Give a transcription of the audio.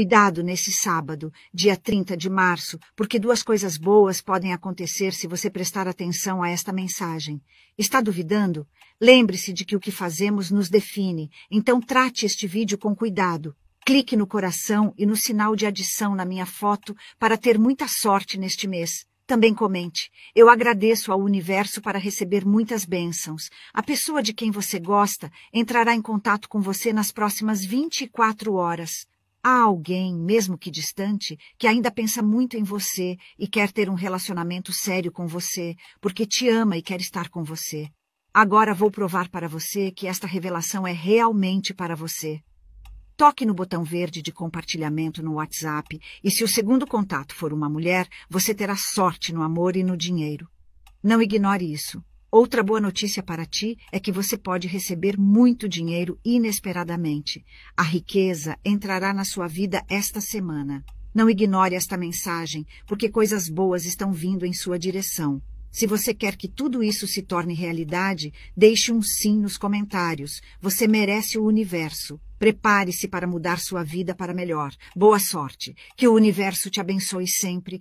Cuidado nesse sábado, dia 30 de março, porque duas coisas boas podem acontecer se você prestar atenção a esta mensagem. Está duvidando? Lembre-se de que o que fazemos nos define, então trate este vídeo com cuidado. Clique no coração e no sinal de adição na minha foto para ter muita sorte neste mês. Também comente. Eu agradeço ao universo para receber muitas bênçãos. A pessoa de quem você gosta entrará em contato com você nas próximas 24 horas. Há alguém, mesmo que distante, que ainda pensa muito em você e quer ter um relacionamento sério com você, porque te ama e quer estar com você. Agora vou provar para você que esta revelação é realmente para você. Toque no botão verde de compartilhamento no WhatsApp e, se o segundo contato for uma mulher, você terá sorte no amor e no dinheiro. Não ignore isso. Outra boa notícia para ti é que você pode receber muito dinheiro inesperadamente. A riqueza entrará na sua vida esta semana. Não ignore esta mensagem, porque coisas boas estão vindo em sua direção. Se você quer que tudo isso se torne realidade, deixe um sim nos comentários. Você merece o universo. Prepare-se para mudar sua vida para melhor. Boa sorte. Que o universo te abençoe sempre.